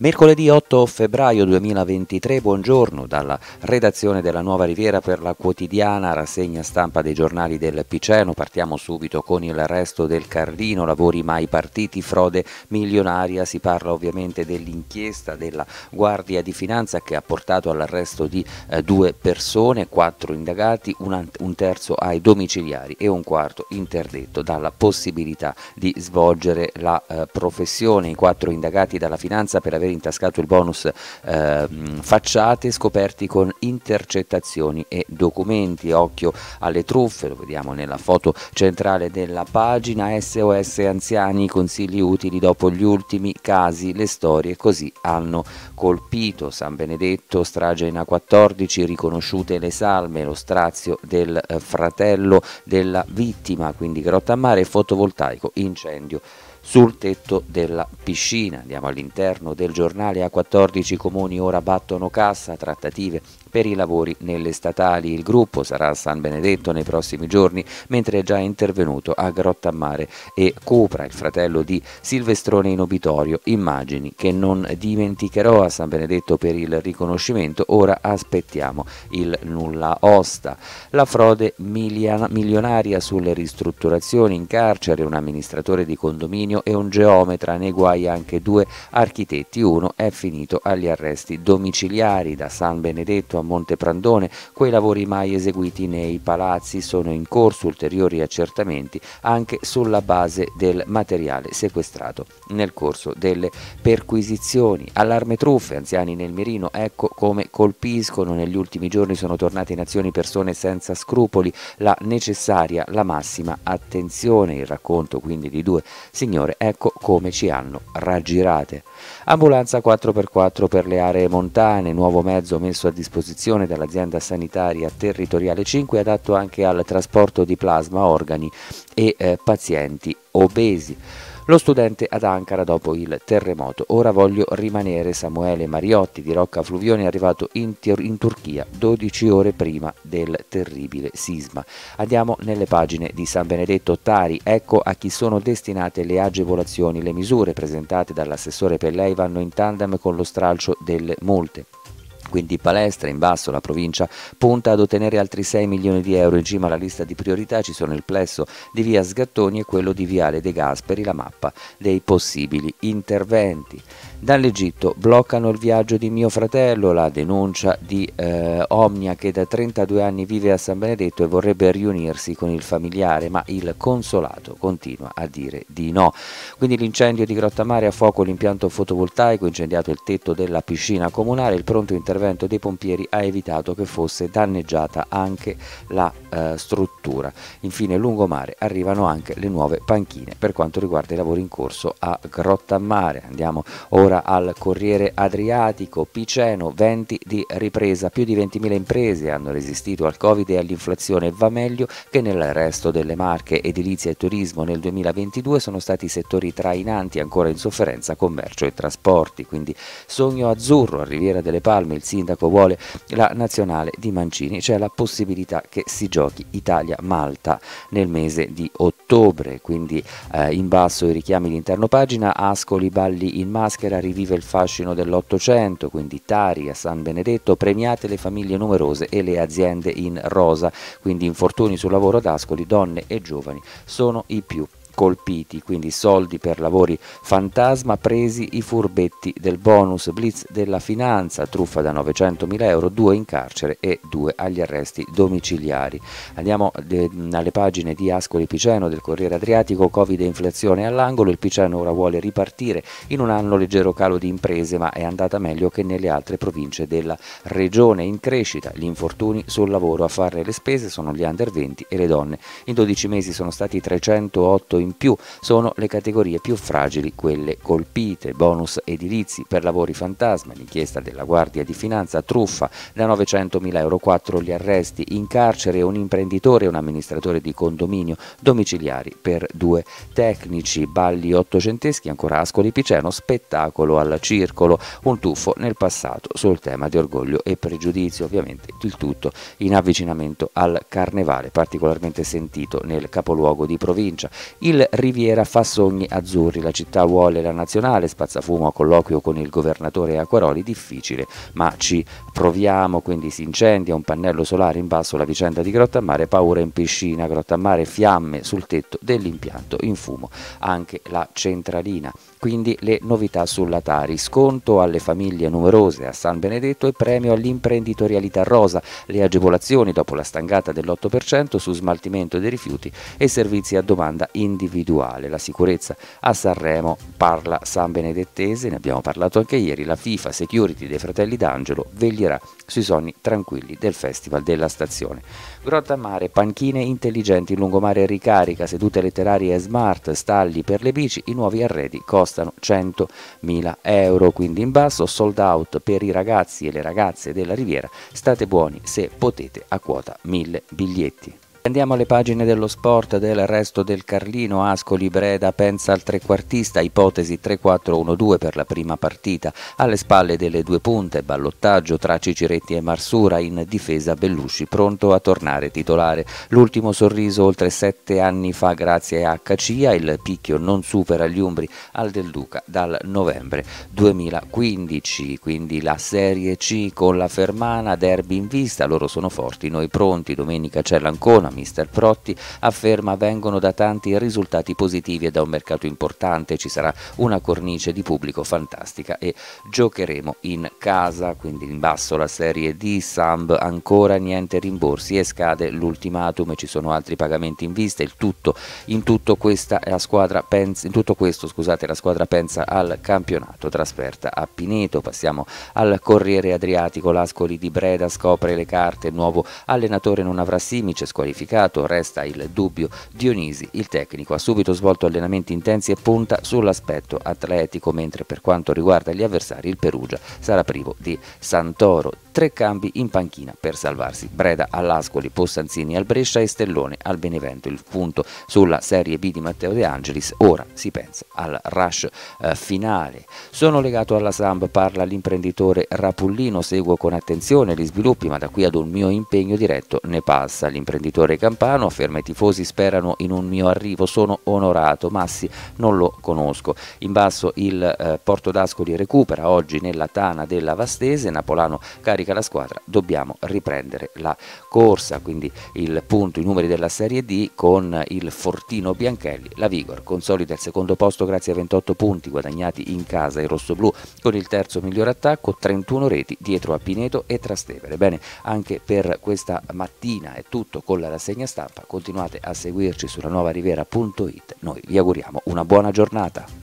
Mercoledì 8 febbraio 2023, buongiorno dalla redazione della Nuova Riviera per la quotidiana rassegna stampa dei giornali del Piceno. Partiamo subito con il resto del Carlino, lavori mai partiti, frode milionaria. Si parla ovviamente dell'inchiesta della Guardia di Finanza che ha portato all'arresto di eh, due persone, quattro indagati, un, un terzo ai domiciliari e un quarto interdetto dalla possibilità di svolgere la eh, professione. I quattro indagati dalla finanza per aver intascato il bonus eh, facciate scoperti con intercettazioni e documenti. Occhio alle truffe, lo vediamo nella foto centrale della pagina. SOS anziani, consigli utili dopo gli ultimi casi, le storie così hanno colpito. San Benedetto, strage in A14, riconosciute le salme, lo strazio del eh, fratello della vittima, quindi grotta grottamare e fotovoltaico, incendio sul tetto della piscina. Andiamo all'interno del giornale a 14 comuni ora battono cassa, trattative per i lavori nelle statali. Il gruppo sarà a San Benedetto nei prossimi giorni, mentre è già intervenuto a Grotta Mare e Copra, il fratello di Silvestrone in obitorio, immagini che non dimenticherò a San Benedetto per il riconoscimento, ora aspettiamo il nulla osta. La frode milionaria sulle ristrutturazioni in carcere, un amministratore di condominio e un geometra, nei guai anche due architetti, uno è finito agli arresti domiciliari da San Benedetto a Prandone, quei lavori mai eseguiti nei palazzi sono in corso ulteriori accertamenti anche sulla base del materiale sequestrato nel corso delle perquisizioni. Allarme truffe, anziani nel mirino, ecco come colpiscono. Negli ultimi giorni sono tornate in azione persone senza scrupoli, la necessaria, la massima attenzione. Il racconto quindi di due signore, ecco come ci hanno raggirate. Ambulanza 4x4 per le aree montane, nuovo mezzo messo a disposizione disposizione dall'azienda sanitaria territoriale 5 adatto anche al trasporto di plasma, organi e eh, pazienti obesi lo studente ad Ankara dopo il terremoto. Ora voglio rimanere Samuele Mariotti di Rocca Fluvione, arrivato in, Tur in, Turchia 12 ore prima del terribile sisma. Andiamo nelle pagine di San Benedetto Tari, ecco a chi sono destinate le agevolazioni. Le misure presentate dall'assessore Pellei vanno in tandem con lo stralcio delle multe. Quindi Palestra, in basso la provincia, punta ad ottenere altri 6 milioni di euro. In cima alla lista di priorità ci sono il plesso di via Sgattoni e quello di viale De Gasperi, la mappa dei possibili interventi. Dall'Egitto bloccano il viaggio di mio fratello, la denuncia di eh, Omnia che da 32 anni vive a San Benedetto e vorrebbe riunirsi con il familiare, ma il consolato continua a dire di no. Quindi l'incendio di Grottamare a fuoco l'impianto fotovoltaico, incendiato il tetto della piscina comunale, il pronto intervento l'intervento dei pompieri ha evitato che fosse danneggiata anche la eh, struttura. Infine lungomare arrivano anche le nuove panchine per quanto riguarda i lavori in corso a Grotta Mare. Andiamo ora al Corriere Adriatico, Piceno, venti di ripresa, più di 20.000 imprese hanno resistito al Covid e all'inflazione, va meglio che nel resto delle marche, edilizia e turismo nel 2022 sono stati settori trainanti ancora in sofferenza commercio e trasporti, quindi sogno azzurro a Riviera delle Palme, il sindaco vuole la nazionale di Mancini, c'è la possibilità che si giochi Italia-Malta nel mese di ottobre, quindi eh, in basso i richiami di interno pagina, Ascoli, Balli in maschera, rivive il fascino dell'Ottocento, quindi Tari a San Benedetto, premiate le famiglie numerose e le aziende in rosa, quindi infortuni sul lavoro ad Ascoli, donne e giovani sono i più colpiti, quindi soldi per lavori fantasma presi i furbetti del bonus blitz della finanza, truffa da 900 mila euro, due in carcere e due agli arresti domiciliari. Andiamo eh, alle pagine di Ascoli Piceno del Corriere Adriatico, Covid e inflazione all'angolo, il Piceno ora vuole ripartire in un anno leggero calo di imprese ma è andata meglio che nelle altre province della regione in crescita, gli infortuni sul lavoro a fare le spese sono gli under 20 e le donne. In 12 mesi sono stati 308 infortuni in più, sono le categorie più fragili quelle colpite, bonus edilizi per lavori fantasma, l'inchiesta della Guardia di Finanza, truffa da 900 mila euro 4 gli arresti, in carcere un imprenditore e un amministratore di condominio domiciliari per due tecnici, balli ottocenteschi ancora Ascoli Piceno, spettacolo al circolo, un tuffo nel passato sul tema di orgoglio e pregiudizio, ovviamente il tutto in avvicinamento al carnevale particolarmente sentito nel capoluogo di provincia. Il il Riviera fa sogni azzurri, la città vuole la nazionale, spazzafumo a colloquio con il governatore Acquaroli, difficile, ma ci proviamo, quindi si incendia un pannello solare in basso, la vicenda di Grottamare, paura in piscina, Grottamare, fiamme sul tetto dell'impianto in fumo, anche la centralina quindi le novità sulla Tari, sconto alle famiglie numerose a San Benedetto e premio all'imprenditorialità rosa, le agevolazioni dopo la stangata dell'8% su smaltimento dei rifiuti e servizi a domanda individuale, la sicurezza a Sanremo parla San Benedettese, ne abbiamo parlato anche ieri, la FIFA Security dei Fratelli d'Angelo veglierà sui sogni tranquilli del Festival della Stazione. Grotta a Mare, panchine intelligenti, lungomare ricarica, sedute letterarie smart, stalli per le bici, i nuovi arredi costa costano 100.000 euro, quindi in basso sold out per i ragazzi e le ragazze della Riviera, state buoni se potete a quota 1000 biglietti. Andiamo alle pagine dello sport del resto del Carlino, Ascoli, Breda pensa al trequartista, ipotesi 3-4-1-2 per la prima partita, alle spalle delle due punte, ballottaggio tra Ciciretti e Marsura, in difesa Bellusci pronto a tornare titolare. L'ultimo sorriso oltre sette anni fa grazie a Cacia, il picchio non supera gli Umbri al Del Duca dal novembre 2015, quindi la Serie C con la Fermana, derby in vista, loro sono forti, noi pronti, domenica c'è l'Ancona, Mister Protti afferma vengono da tanti risultati positivi e da un mercato importante, ci sarà una cornice di pubblico fantastica e giocheremo in casa, quindi in basso la serie D, Samb ancora niente rimborsi e scade l'ultimatum, ci sono altri pagamenti in vista, il tutto, in tutto, questa, la squadra pensa, tutto questo scusate, la squadra pensa al campionato, trasferta a Pineto, passiamo al Corriere Adriatico, l'Ascoli di Breda scopre le carte, nuovo allenatore non avrà Simice, squalificato qualificato, resta il dubbio. Dionisi, il tecnico, ha subito svolto allenamenti intensi e punta sull'aspetto atletico, mentre per quanto riguarda gli avversari il Perugia sarà privo di Santoro tre cambi in panchina per salvarsi. Breda all'Ascoli, Postanzini al Brescia e Stellone al Benevento. Il punto sulla Serie B di Matteo De Angelis. Ora si pensa al rush eh, finale. Sono legato alla Samb, parla l'imprenditore Rapullino, seguo con attenzione gli sviluppi ma da qui ad un mio impegno diretto ne passa. L'imprenditore Campano afferma i tifosi sperano in un mio arrivo, sono onorato, Massi non lo conosco. In basso il eh, Porto d'Ascoli recupera oggi nella tana della Vastese, Napolano carica qualifica la squadra, dobbiamo riprendere la corsa, quindi il punto, i numeri della Serie D con il Fortino Bianchelli, la Vigor consolida il secondo posto grazie a 28 punti guadagnati in casa il Rosso Blu con il terzo miglior attacco, 31 reti dietro a Pineto e Trastevere. Bene, anche per questa mattina è tutto con la rassegna stampa, continuate a seguirci sulla nuovarivera.it, noi vi auguriamo una buona giornata.